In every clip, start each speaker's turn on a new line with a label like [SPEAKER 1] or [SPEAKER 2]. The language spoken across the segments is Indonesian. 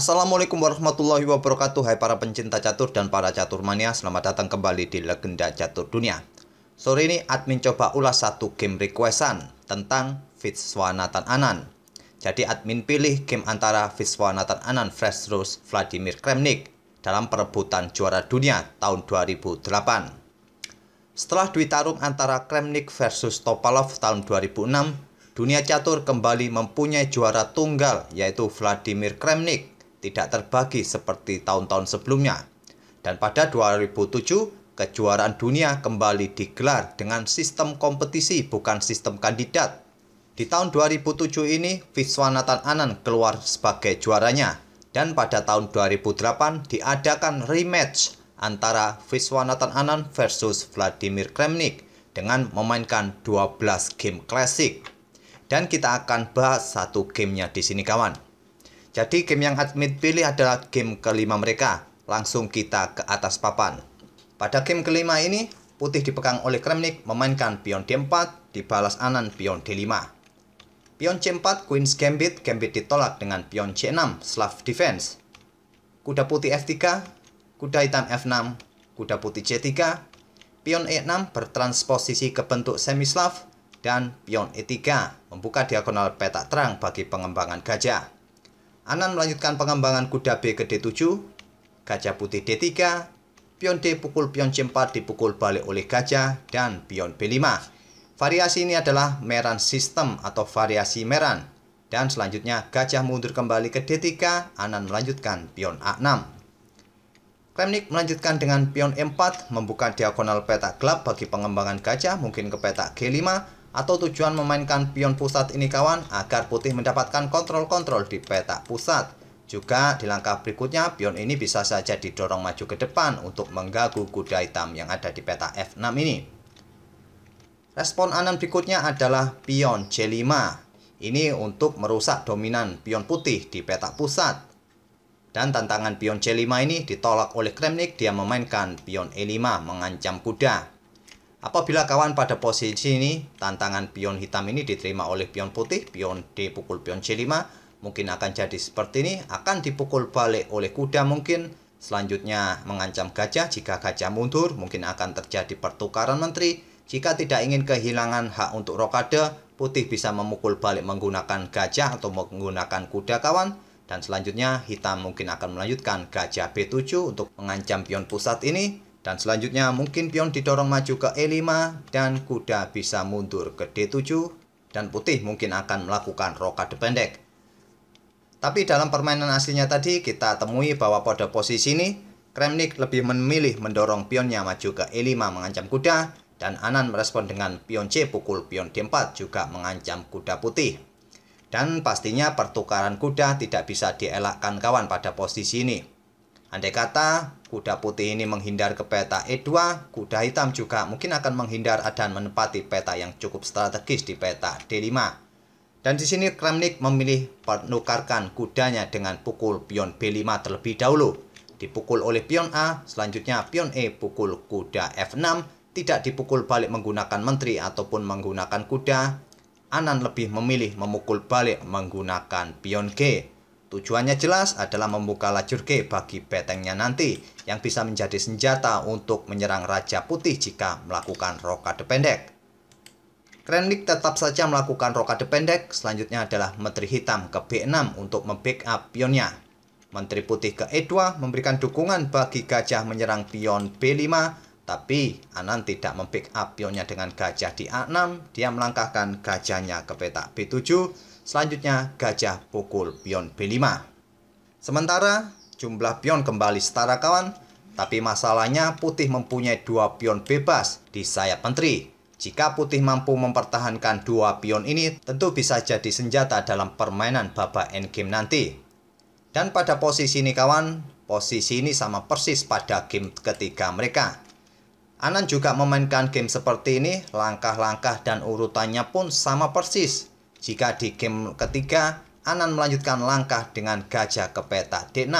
[SPEAKER 1] Assalamualaikum warahmatullahi wabarakatuh Hai para pencinta catur dan para catur mania Selamat datang kembali di Legenda Catur Dunia Sore ini admin coba ulas satu game requestan Tentang Viswanathan Anan Jadi admin pilih game antara Viswanathan Anan Fresh Rose Vladimir Kremnik Dalam perebutan juara dunia tahun 2008 Setelah duit tarung antara Kremnik versus Topalov tahun 2006 dunia catur kembali mempunyai juara tunggal yaitu Vladimir Kremnik tidak terbagi seperti tahun-tahun sebelumnya. Dan pada 2007, kejuaraan dunia kembali digelar dengan sistem kompetisi bukan sistem kandidat. Di tahun 2007 ini, Viswanathan Anand keluar sebagai juaranya. Dan pada tahun 2008 diadakan rematch antara Viswanathan Anand versus Vladimir Kremnik dengan memainkan 12 game klasik. Dan kita akan bahas satu gamenya di sini kawan. Jadi game yang Hadmid pilih adalah game kelima mereka. Langsung kita ke atas papan. Pada game kelima ini, putih dipegang oleh Kremnik memainkan pion D4, dibalas Anan pion D5. Pion C4, Queen's Gambit, Gambit ditolak dengan pion C6, Slav Defense. Kuda putih F3, kuda hitam F6, kuda putih C3, pion E6 bertransposisi ke bentuk semi slav dan pion E3 membuka diagonal petak terang bagi pengembangan gajah. Anan melanjutkan pengembangan kuda B ke D7, gajah putih D3, pion D pukul pion C4 dipukul balik oleh gajah, dan pion B5. Variasi ini adalah meran sistem atau variasi meran. Dan selanjutnya gajah mundur kembali ke D3, Anan melanjutkan pion A6. Kremnik melanjutkan dengan pion e 4 membuka diagonal petak gelap bagi pengembangan gajah mungkin ke petak G5, atau tujuan memainkan pion pusat ini kawan agar putih mendapatkan kontrol-kontrol di peta pusat. Juga di langkah berikutnya pion ini bisa saja didorong maju ke depan untuk mengganggu kuda hitam yang ada di peta F6 ini. Respon Anan berikutnya adalah pion C5. Ini untuk merusak dominan pion putih di peta pusat. Dan tantangan pion C5 ini ditolak oleh Kremnik dia memainkan pion E5 mengancam kuda. Apabila kawan pada posisi ini, tantangan pion hitam ini diterima oleh pion putih, pion D pukul pion C5, mungkin akan jadi seperti ini, akan dipukul balik oleh kuda mungkin, selanjutnya mengancam gajah, jika gajah mundur mungkin akan terjadi pertukaran menteri, jika tidak ingin kehilangan hak untuk rokade, putih bisa memukul balik menggunakan gajah atau menggunakan kuda kawan, dan selanjutnya hitam mungkin akan melanjutkan gajah B7 untuk mengancam pion pusat ini, dan selanjutnya mungkin pion didorong maju ke E5 dan kuda bisa mundur ke D7 dan putih mungkin akan melakukan rokade pendek. Tapi dalam permainan aslinya tadi kita temui bahwa pada posisi ini Kremnik lebih memilih mendorong pionnya maju ke E5 mengancam kuda dan Anan merespon dengan pion C pukul pion D4 juga mengancam kuda putih. Dan pastinya pertukaran kuda tidak bisa dielakkan kawan pada posisi ini. Andai kata kuda putih ini menghindar ke peta E2, kuda hitam juga mungkin akan menghindar dan menempati peta yang cukup strategis di peta D5. Dan di sini Kremnik memilih menukarkan kudanya dengan pukul pion B5 terlebih dahulu. Dipukul oleh pion A, selanjutnya pion E pukul kuda F6, tidak dipukul balik menggunakan menteri ataupun menggunakan kuda. Anan lebih memilih memukul balik menggunakan pion G. Tujuannya jelas adalah membuka lajur G bagi betengnya nanti yang bisa menjadi senjata untuk menyerang Raja Putih jika melakukan rokade pendek. Krennic tetap saja melakukan rokade pendek, selanjutnya adalah Menteri Hitam ke B6 untuk membackup pionnya. Menteri Putih ke E2 memberikan dukungan bagi gajah menyerang pion B5, tapi Anan tidak membackup pionnya dengan gajah di A6, dia melangkahkan gajahnya ke petak B7, Selanjutnya gajah pukul pion B5. Sementara jumlah pion kembali setara kawan, tapi masalahnya putih mempunyai dua pion bebas di sayap menteri. Jika putih mampu mempertahankan dua pion ini, tentu bisa jadi senjata dalam permainan babak endgame nanti. Dan pada posisi ini kawan, posisi ini sama persis pada game ketiga mereka. Anan juga memainkan game seperti ini, langkah-langkah dan urutannya pun sama persis jika di game ketiga, Anan melanjutkan langkah dengan gajah ke peta D6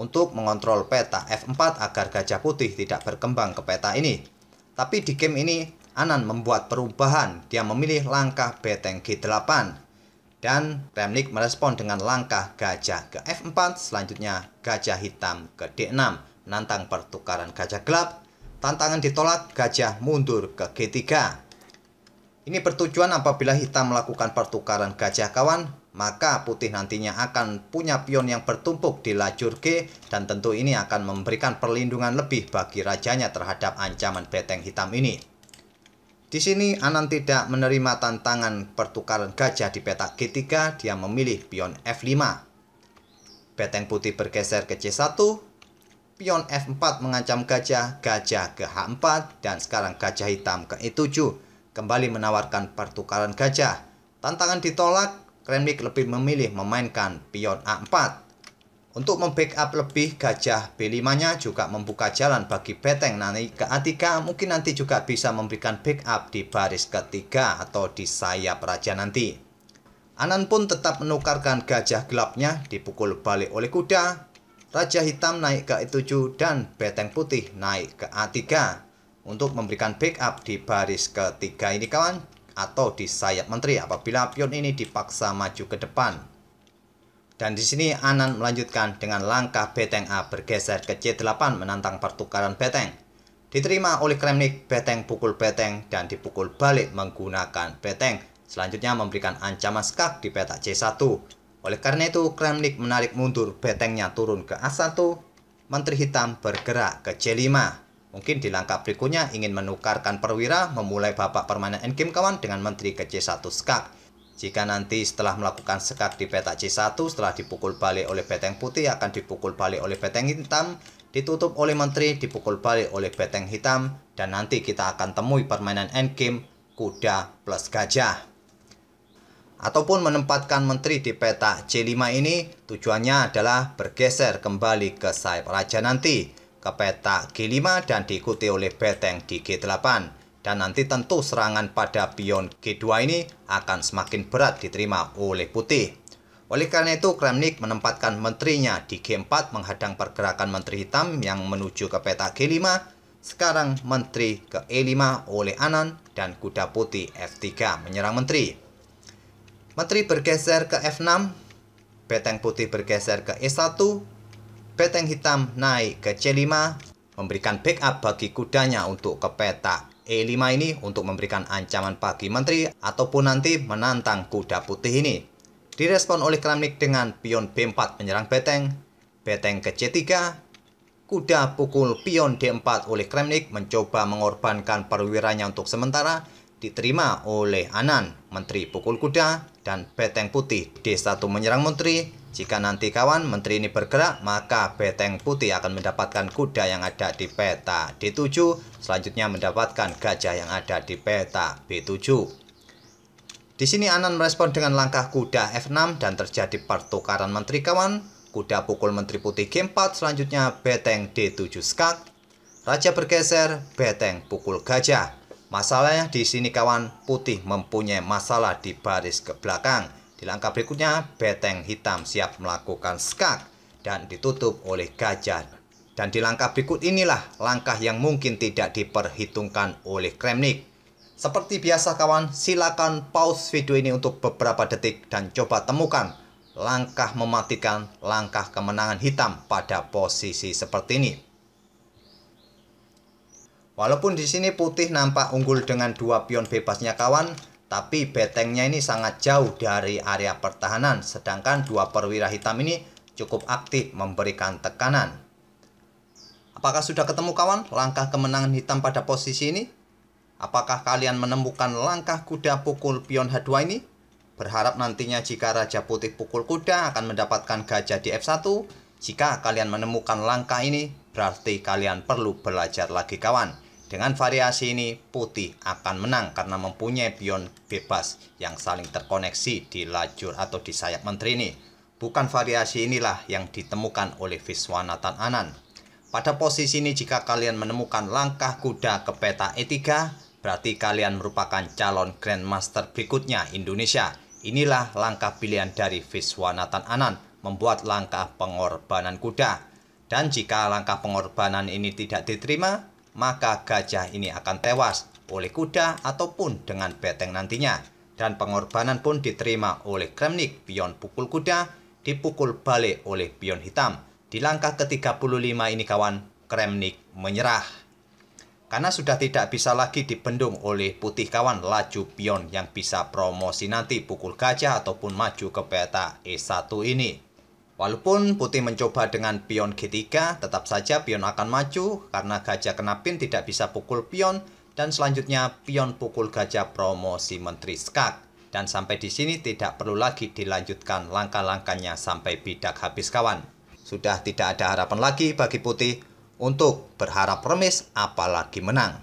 [SPEAKER 1] untuk mengontrol peta F4 agar gajah putih tidak berkembang ke peta ini. Tapi di game ini, Anan membuat perubahan, dia memilih langkah beteng G8. Dan Remnik merespon dengan langkah gajah ke F4, selanjutnya gajah hitam ke D6, nantang pertukaran gajah gelap. Tantangan ditolak, gajah mundur ke G3. Ini bertujuan apabila hitam melakukan pertukaran gajah kawan, maka putih nantinya akan punya pion yang bertumpuk di lajur G dan tentu ini akan memberikan perlindungan lebih bagi rajanya terhadap ancaman beteng hitam ini. Di sini Anan tidak menerima tantangan pertukaran gajah di petak G3, dia memilih pion F5. Beteng putih bergeser ke C1, pion F4 mengancam gajah, gajah ke H4, dan sekarang gajah hitam ke E7 kembali menawarkan pertukaran gajah. Tantangan ditolak, Kremlik lebih memilih memainkan pion A4. Untuk membackup lebih gajah B5-nya juga membuka jalan bagi beteng nanti ke A3 mungkin nanti juga bisa memberikan backup di baris ketiga atau di sayap raja nanti. Anan pun tetap menukarkan gajah gelapnya dipukul balik oleh kuda. Raja hitam naik ke E7 dan beteng putih naik ke A3 untuk memberikan backup di baris ketiga ini kawan atau di sayap menteri apabila pion ini dipaksa maju ke depan. Dan di sini Anan melanjutkan dengan langkah beteng A bergeser ke C8 menantang pertukaran beteng. Diterima oleh Kremnik, beteng pukul beteng dan dipukul balik menggunakan beteng. Selanjutnya memberikan ancaman skak di petak C1. Oleh karena itu, Kremnik menarik mundur betengnya turun ke A1, Menteri Hitam bergerak ke C5. Mungkin di langkah berikutnya ingin menukarkan perwira memulai babak permainan endgame kawan dengan menteri ke C1 skak. Jika nanti setelah melakukan skak di peta C1 setelah dipukul balik oleh beteng putih akan dipukul balik oleh beteng hitam, ditutup oleh menteri, dipukul balik oleh beteng hitam, dan nanti kita akan temui permainan endgame kuda plus gajah. Ataupun menempatkan menteri di peta C5 ini tujuannya adalah bergeser kembali ke sayap raja nanti ke peta G5 dan diikuti oleh beteng di G8 dan nanti tentu serangan pada pion G2 ini akan semakin berat diterima oleh putih. Oleh karena itu, Kremnik menempatkan menterinya di G4 menghadang pergerakan menteri hitam yang menuju ke peta G5, sekarang menteri ke E5 oleh Anan dan kuda putih F3 menyerang menteri. Menteri bergeser ke F6, beteng putih bergeser ke E1, Beteng hitam naik ke C5, memberikan backup bagi kudanya untuk ke peta E5 ini untuk memberikan ancaman bagi menteri ataupun nanti menantang kuda putih ini. Direspon oleh Kramnik dengan pion B4 menyerang Beteng, Beteng ke C3, kuda pukul pion D4 oleh Kramnik mencoba mengorbankan perwiranya untuk sementara, diterima oleh Anan, menteri pukul kuda, dan Beteng putih D1 menyerang menteri, jika nanti kawan menteri ini bergerak, maka beteng putih akan mendapatkan kuda yang ada di peta D7, selanjutnya mendapatkan gajah yang ada di peta B7. Di sini Anan merespon dengan langkah kuda F6 dan terjadi pertukaran menteri kawan. Kuda pukul menteri putih G4, selanjutnya beteng D7 skak. Raja bergeser, beteng pukul gajah. Masalahnya di sini kawan, putih mempunyai masalah di baris ke belakang di langkah berikutnya, beteng hitam siap melakukan skak dan ditutup oleh gajah. Dan di langkah berikut inilah langkah yang mungkin tidak diperhitungkan oleh Kremnik. Seperti biasa kawan, silakan pause video ini untuk beberapa detik dan coba temukan langkah mematikan langkah kemenangan hitam pada posisi seperti ini. Walaupun di sini putih nampak unggul dengan dua pion bebasnya kawan, tapi betengnya ini sangat jauh dari area pertahanan, sedangkan dua perwira hitam ini cukup aktif memberikan tekanan. Apakah sudah ketemu kawan langkah kemenangan hitam pada posisi ini? Apakah kalian menemukan langkah kuda pukul pion H2 ini? Berharap nantinya jika Raja Putih pukul kuda akan mendapatkan gajah di F1. Jika kalian menemukan langkah ini, berarti kalian perlu belajar lagi kawan. Dengan variasi ini, putih akan menang karena mempunyai pion bebas yang saling terkoneksi di lajur atau di sayap menteri ini. Bukan variasi inilah yang ditemukan oleh Viswanathan Anand. Pada posisi ini jika kalian menemukan langkah kuda ke peta E3, berarti kalian merupakan calon Grandmaster berikutnya Indonesia. Inilah langkah pilihan dari Viswanathan Anand membuat langkah pengorbanan kuda. Dan jika langkah pengorbanan ini tidak diterima, maka gajah ini akan tewas oleh kuda ataupun dengan beteng nantinya. Dan pengorbanan pun diterima oleh Kremnik pion pukul kuda, dipukul balik oleh pion hitam. Di langkah ke-35 ini kawan, Kremnik menyerah. Karena sudah tidak bisa lagi dibendung oleh putih kawan laju pion yang bisa promosi nanti pukul gajah ataupun maju ke peta E1 ini. Walaupun putih mencoba dengan pion G3, tetap saja pion akan maju karena gajah kena pin tidak bisa pukul pion dan selanjutnya pion pukul gajah promosi menteri skak. Dan sampai di sini tidak perlu lagi dilanjutkan langkah-langkahnya sampai bidak habis kawan. Sudah tidak ada harapan lagi bagi putih untuk berharap remis apalagi menang.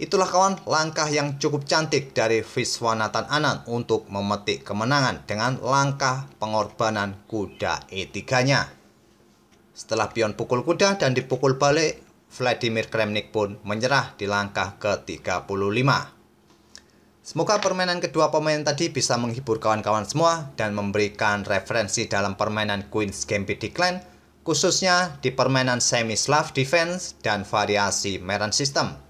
[SPEAKER 1] Itulah kawan langkah yang cukup cantik dari Viswanathan Anand untuk memetik kemenangan dengan langkah pengorbanan kuda etiganya. Setelah pion pukul kuda dan dipukul balik, Vladimir Kremnik pun menyerah di langkah ke-35. Semoga permainan kedua pemain tadi bisa menghibur kawan-kawan semua dan memberikan referensi dalam permainan Queen's Gambit Decline, khususnya di permainan semi-slav defense dan variasi meran system.